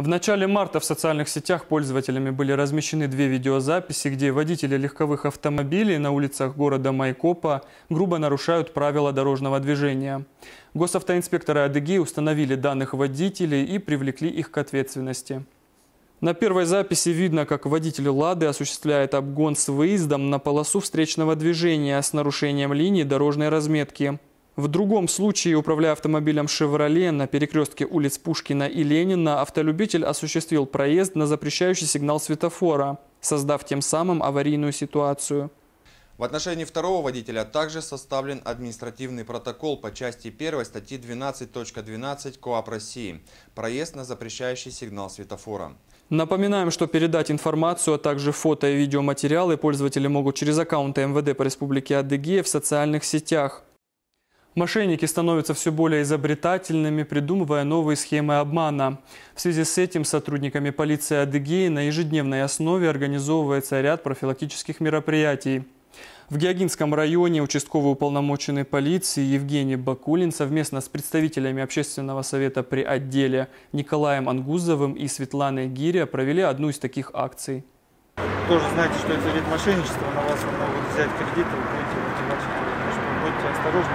В начале марта в социальных сетях пользователями были размещены две видеозаписи, где водители легковых автомобилей на улицах города Майкопа грубо нарушают правила дорожного движения. Госавтоинспекторы Адыгеи установили данных водителей и привлекли их к ответственности. На первой записи видно, как водитель «Лады» осуществляет обгон с выездом на полосу встречного движения с нарушением линии дорожной разметки. В другом случае, управляя автомобилем «Шевроле» на перекрестке улиц Пушкина и Ленина, автолюбитель осуществил проезд на запрещающий сигнал светофора, создав тем самым аварийную ситуацию. В отношении второго водителя также составлен административный протокол по части 1 статьи 12.12 КоАП России «Проезд на запрещающий сигнал светофора». Напоминаем, что передать информацию, а также фото и видеоматериалы пользователи могут через аккаунты МВД по Республике Адыгея в социальных сетях – Мошенники становятся все более изобретательными, придумывая новые схемы обмана. В связи с этим сотрудниками полиции Адыгеи на ежедневной основе организовывается ряд профилактических мероприятий. В Геогинском районе участковый уполномоченный полиции Евгений Бакулин совместно с представителями общественного совета при отделе Николаем Ангузовым и Светланой Гиря провели одну из таких акций. Тоже знаете, что это вид мошенничества, на вас могут взять кредиты, будете будьте осторожны,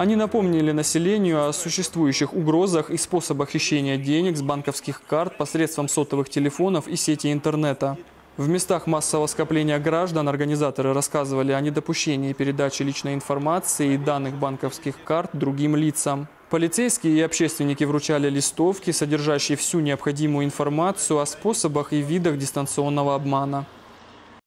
они напомнили населению о существующих угрозах и способах хищения денег с банковских карт посредством сотовых телефонов и сети интернета. В местах массового скопления граждан организаторы рассказывали о недопущении передачи личной информации и данных банковских карт другим лицам. Полицейские и общественники вручали листовки, содержащие всю необходимую информацию о способах и видах дистанционного обмана.